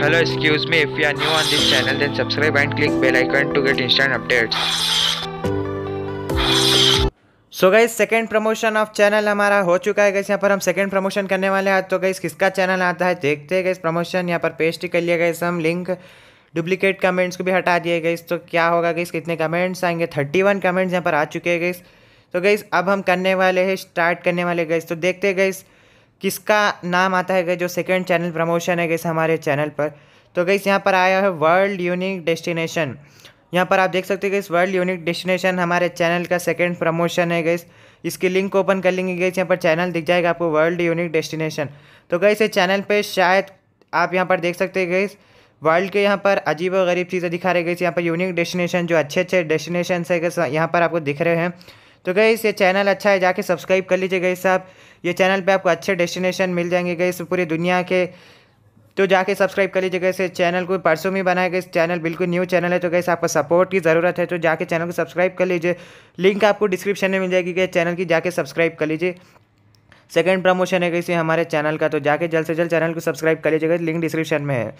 Hello, excuse me. If you are new on this channel, then subscribe and click bell icon to get instant updates. So guys second promotion of channel हमारा हो चुका है gas यहाँ पर हम second promotion करने वाले हैं तो गैस किसका चैनल आता है देखते हैं गैस प्रमोशन यहाँ पर पेस्ट कर लिया गैस हम लिंक डुप्लीकेट कमेंट्स को भी हटा दिए गए तो क्या होगा गैस कितने कमेंट्स आएंगे थर्टी वन कमेंट्स यहाँ पर आ चुके हैं गैस तो गैस अब हम करने वाले हैं स्टार्ट करने वाले गैस तो देखते गैस किसका नाम आता है जो सेकेंड चैनल प्रमोशन है गैस हमारे चैनल पर तो गई यहाँ पर आया है वर्ल्ड यूनिक डेस्टिनेशन यहाँ पर आप देख सकते हो इस वर्ल्ड यूनिक डेस्टिनेशन हमारे चैनल का सेकेंड प्रमोशन है गई इसकी लिंक ओपन कर लेंगे गई यहाँ पर चैनल दिख जाएगा आपको वर्ल्ड यूनिक डेस्टिनेशन तो गई ये चैनल पर शायद आप यहाँ पर देख सकते हैं गैस वर्ल्ड के यहाँ पर अजीब और गरीब चीज़ें दिखा रही गई यहाँ पर यूनिक डेस्टिनेशन जो अच्छे अच्छे डेस्टिनेशन है यहाँ पर आपको दिख रहे हैं तो गई ये चैनल अच्छा है जाके सब्सक्राइब कर लीजिए गई साहब ये चैनल पे आपको अच्छे डेस्टिनेशन मिल जाएंगे गई पूरी दुनिया के तो जाके सब्सक्राइब कर लीजिए गैस चैनल को परसों में बनाया गया इस चैनल बिल्कुल न्यू चैनल है तो गैस आपको सपोर्ट की ज़रूरत है तो जाके चैनल को सब्सक्राइब कर लीजिए लिंक आपको डिस्क्रिप्शन में मिल जाएगी गैस चैनल की जाके सब्सक्राइब कर लीजिए सेकेंड प्रमोशन है गैसे हमारे चैनल का तो जाके जल्द से जल्द चैनल को सब्सक्राइब कर लीजिएगा लिंक डिस्क्रिप्शन में है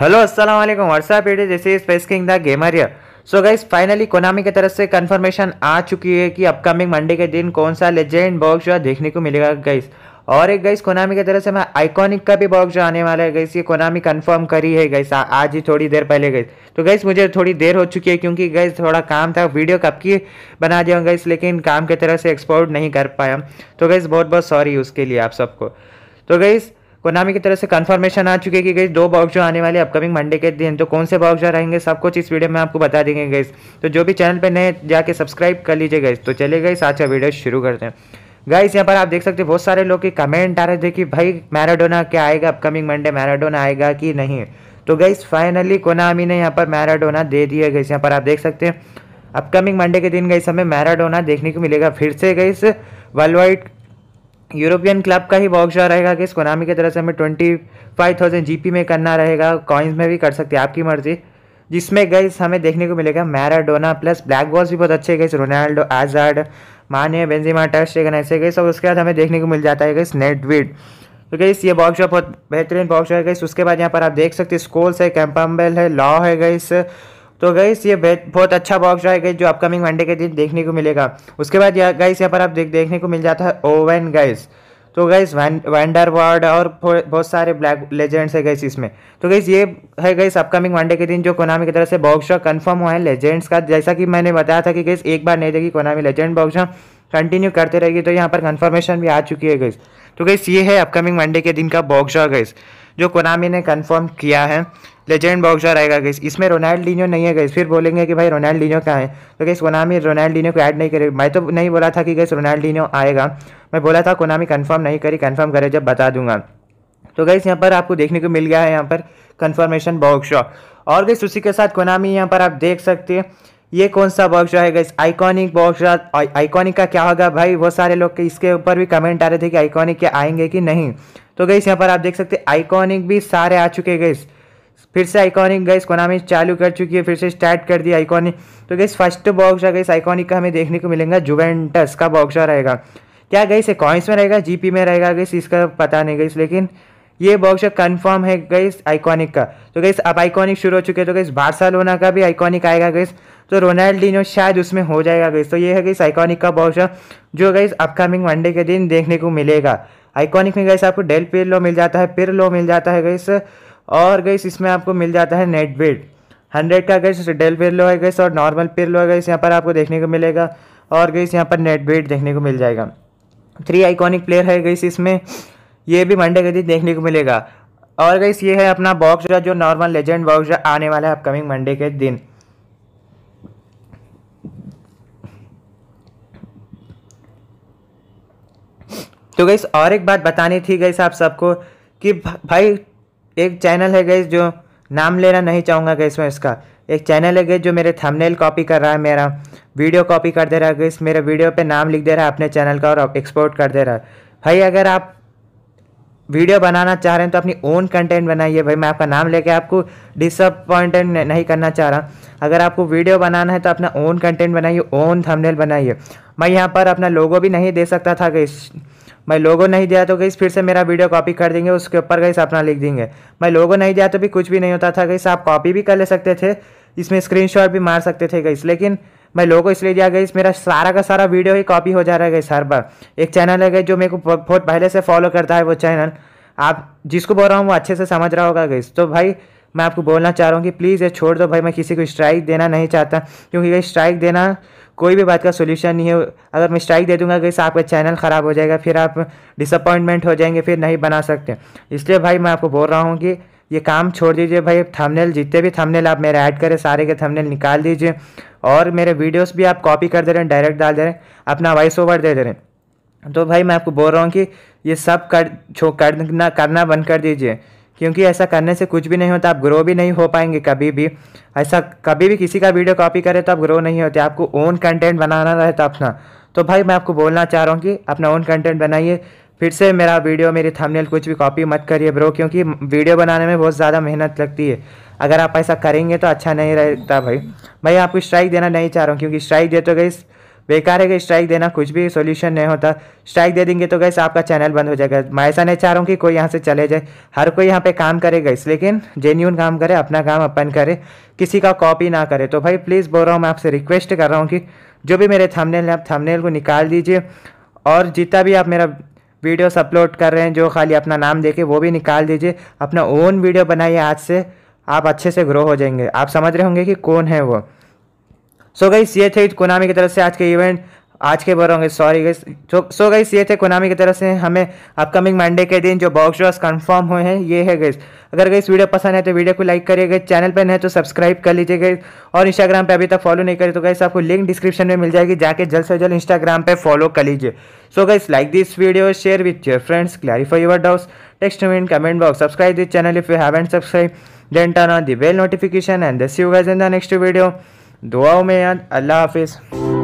हेलो असलम व्हाट्सएप व्हाट्सअप जैसे स्पेस किंग द गेमरिया सो गाइज फाइनली कोनामी की तरफ से कंफर्मेशन आ चुकी है कि अपकमिंग मंडे के दिन कौन सा लेजेंड बॉक्स जो है देखने को मिलेगा गाइज और एक गाइस कोनामी की तरफ से मैं आइकॉनिक का भी बॉक्स जो आने वाला है गाइस ये कोनामी कंफर्म करी है गाइस आज ही थोड़ी देर पहले गई तो गाइस मुझे थोड़ी देर हो चुकी है क्योंकि गाइस थोड़ा काम था वीडियो कब की बना दिया गाइस लेकिन काम की तरह से एक्सपोर्ट नहीं कर पाया तो गाइस बहुत बहुत सॉरी उसके लिए आप सबको तो गाइस कोनामी की तरफ से कंफर्मेशन आ चुकी है कि गई दो बॉक्स जो आने वाले अपकमिंग मंडे के दिन तो कौन से बॉक्स जो रहेंगे सब कुछ इस वीडियो में आपको बता देंगे गई तो जो भी चैनल पर नए जाके सब्सक्राइब कर लीजिए गई तो चले गई आज का वीडियो शुरू करते हैं गाइस यहाँ पर आप देख सकते हैं बहुत सारे लोग के कमेंट आ रहे थे कि भाई मैराडोना क्या आएगा अपकमिंग मंडे मैराडोना आएगा कि नहीं तो गाइस फाइनली कोनामी ने यहाँ पर मैराडोना दे दिया गई यहाँ पर आप देख सकते हैं अपकमिंग मंडे के दिन गई हमें मैराडोना देखने को मिलेगा फिर से गई वर्ल्ड वाइड यूरोपियन क्लब का ही बॉक्सा रहेगा कि कोनामी की तरफ से हमें ट्वेंटी फाइव थाउजेंड जी में करना रहेगा कॉइन्स में भी कर सकते हैं आपकी मर्जी जिसमें गई हमें देखने को मिलेगा मैराडोना प्लस ब्लैक बॉल्स भी बहुत अच्छे गए रोनाल्डो एजार्ड माने बेंजिमा टेगन ऐसे गए सब उसके बाद हमें देखने को मिल जाता है गई नेटविड तो गई ये बॉक्स बहुत बेहतरीन बॉक्स है गई उसके बाद यहाँ पर आप देख सकते हैं स्कोल्स है कैम्पम्बेल है लॉ है गई तो गाइस ये बहुत अच्छा बॉक्स रहेगा जो अपकमिंग वनडे के दिन देखने को मिलेगा उसके बाद या गाइस यहाँ पर आप देख देखने को मिल जाता है ओवन गाइस तो गाइस वैंडर वार्ड और बहुत सारे ब्लैक लेजेंड्स है गैस इसमें तो गैस ये है गाइस अपकमिंग वनडे के दिन जो कोनामी की तरफ से बॉक्सा कन्फर्म हुआ है लेजेंड्स का जैसा कि मैंने बताया था कि गैस एक बार नहीं देगी कोनामी लेजेंड बॉक्सा कंटिन्यू करते रहेगी तो यहाँ पर कन्फर्मेशन भी आ चुकी है गाइस तो गैस ये है अपकमिंग वनडे के दिन का बॉक्सा गाइस जो कोनामी ने कन्फर्म किया है लेजेंड बॉक्सर आएगा गैस इसमें रोनाल्डिनियो नहीं है गैस फिर बोलेंगे कि भाई रोनाल्डिनियो कहाँ है तो गैस कोनामी रोनाल्डिनियो को ऐड नहीं करे मैं तो नहीं बोला था कि गैस रोनाल्डिनियो आएगा मैं बोला था कोनामी कन्फर्म नहीं करी कन्फर्म करे जब बता दूंगा तो गैस यहाँ पर आपको देखने को मिल गया है यहाँ पर कन्फर्मेशन बॉक्स और गैस उसी के साथ कोनामी यहाँ पर आप देख सकते हैं ये कौन सा बॉक्स है गैस आइकॉनिक बॉक्स आइकॉनिक का क्या होगा भाई बहुत सारे लोग इसके ऊपर भी कमेंट आ रहे थे कि आइकॉनिक के आएंगे कि नहीं तो गैस यहाँ पर आप देख सकते आइकॉनिक भी सारे आ चुके गैस फिर से आइकॉनिक गैस कोनामी चालू कर चुकी है फिर से स्टार्ट कर दिया आइकॉनिक तो guys first box boxer guys iconic का हमें देखने को मिलेगा जुवेंटस का बॉक्सर रहेगा क्या गैस कॉइंस में रहेगा जीपी में रहेगा गैस इसका पता नहीं गई लेकिन ये बॉक्स कंफर्म है गैस आइकॉनिक का तो गैस अब आइकॉनिक शुरू हो चुके हैं तो गैस बार्सलोना का भी आइकॉनिक आएगा गैस तो रोनाल्डिनो शायद उसमें हो जाएगा गैस तो ये है गैस आइकॉनिक का बॉक्स जो गैस अपकमिंग वनडे के दिन देखने को मिलेगा आइकॉनिक में गैस आपको डेल पिरलो मिल जाता है पिरलो मिल जाता है गैस और गैस इसमें आपको मिल जाता है नेट वेट हंड्रेड का गैस डेल पेर लो है गैस और नॉर्मल पेयर लो है गैस यहाँ पर आपको देखने को मिलेगा और गैस यहाँ पर नेट वेट देखने को मिल जाएगा थ्री आइकॉनिक प्लेयर है गैस इसमें ये भी मंडे के दिन देखने को मिलेगा और गैस ये है अपना बॉक्स जो नॉर्मल लेजेंड बॉक्स आने वाला है अपकमिंग मंडे के दिन तो गई और एक बात बतानी थी गई आप सबको कि भाई एक चैनल है गई जो नाम लेना नहीं चाहूँगा गई मैं इसका एक चैनल है गई जो मेरे थंबनेल कॉपी कर रहा है मेरा वीडियो कॉपी कर दे रहा है गई मेरे वीडियो पे नाम लिख दे रहा है अपने चैनल का और एक्सपोर्ट कर दे रहा है भाई अगर आप वीडियो बनाना चाह रहे हैं तो अपनी ओन कंटेंट बनाइए भाई मैं आपका नाम लेके आपको डिसअपॉइंटेड नहीं करना चाह रहा अगर आपको वीडियो बनाना है तो अपना ओन कंटेंट बनाइए ओन थंबनेल बनाइए मैं यहाँ पर अपना लोगो भी नहीं दे सकता था कि मैं लोगो नहीं दिया तो गई फिर से मेरा वीडियो कॉपी कर देंगे उसके ऊपर गई अपना लिख देंगे मैं लोगों नहीं दिया तो भी कुछ भी नहीं होता था गई आप कॉपी भी कर ले सकते थे इसमें स्क्रीन भी मार सकते थे गई लेकिन मैं लोगों इसलिए दिया गई मेरा सारा का सारा वीडियो ही कॉपी हो जा रहा है गई हर बार एक चैनल है गई जो मेरे को बहुत पहले से फॉलो करता है वो चैनल आप जिसको बोल रहा हूँ वो अच्छे से समझ रहा होगा गई तो भाई मैं आपको बोलना चाह रहा हूँ कि प्लीज़ ये छोड़ दो भाई मैं किसी को स्ट्राइक देना नहीं चाहता क्योंकि ये स्ट्राइक देना कोई भी बात का सोल्यूशन नहीं है अगर मैं स्ट्राइक दे दूंगा कैसे आपका चैनल ख़राब हो जाएगा फिर आप डिसअपॉइंटमेंट हो जाएंगे फिर नहीं बना सकते इसलिए भाई मैं आपको बोल रहा हूँ कि ये काम छोड़ दीजिए भाई थंबनेल जितने भी थंबनेल आप मेरे ऐड करें सारे के थंबनेल निकाल दीजिए और मेरे वीडियोस भी आप कॉपी कर दे रहे हैं डायरेक्ट डाल दे रहे हैं अपना वॉइस ओवर दे दे रहे हैं तो भाई मैं आपको बोल रहा हूँ कि ये सब कर छो करना करना बंद कर दीजिए क्योंकि ऐसा करने से कुछ भी नहीं होता आप ग्रो भी नहीं हो पाएंगे कभी भी ऐसा कभी भी किसी का वीडियो कॉपी करें तो आप ग्रो नहीं होते आपको ओन कंटेंट बनाना रहता अपना तो भाई मैं आपको बोलना चाह रहा हूँ कि अपना ओन कंटेंट बनाइए फिर से मेरा वीडियो मेरी थंबनेल कुछ भी कॉपी मत करिए ब्रो क्योंकि वीडियो बनाने में बहुत ज़्यादा मेहनत लगती है अगर आप ऐसा करेंगे तो अच्छा नहीं रहता भाई भाई आपको स्ट्राइक देना नहीं चाह रहा हूँ क्योंकि स्ट्राइक दे तो गई बेकार है कि स्ट्राइक देना कुछ भी सोल्यूशन नहीं होता स्ट्राइक दे देंगे तो गैस आपका चैनल बंद हो जाएगा मैं ऐसा नहीं चाह रहा हूँ कि कोई यहाँ से चले जाए हर कोई यहाँ पे काम करे गैस लेकिन जेन्यून काम करे अपना काम अपन करे किसी का कॉपी ना करे तो भाई प्लीज़ बोल रहा हूँ मैं आपसे रिक्वेस्ट कर रहा हूँ कि जो भी मेरे थमनेल है आप थमनेल को निकाल दीजिए और जितना भी आप मेरा वीडियोस अपलोड कर रहे हैं जो खाली अपना नाम देके वो भी निकाल दीजिए अपना ओन वीडियो बनाइए आज से आप अच्छे से ग्रो हो जाएंगे आप समझ रहे होंगे कि कौन है वो सो गाइस ये थे कोनामी की तरफ से आज के इवेंट आज के बार होंगे सॉरी गई सो गाइस ये थे कोनामी की तरफ से हमें अपकमिंग मंडे के दिन जो बॉक्स वॉक्स कंफर्म हुए हैं ये है गई अगर गई वीडियो पसंद है तो वीडियो को लाइक करिएगा चैनल पर नहीं तो सब्सक्राइब कर लीजिए और इंस्टाग्राम पे अभी तक फॉलो नहीं करे तो गई आपको लिंक डिस्क्रिप्शन में मिल जाएगी जाके जल्द से जल्द इंस्टाग्राम पर फॉलो कर लीजिए so guys like this video share with your friends clarify your doubts text में comment box subscribe this channel if you haven't subscribe then turn on the bell notification and this you guys in the next video दुआओं में याद अल्लाह हाफिज़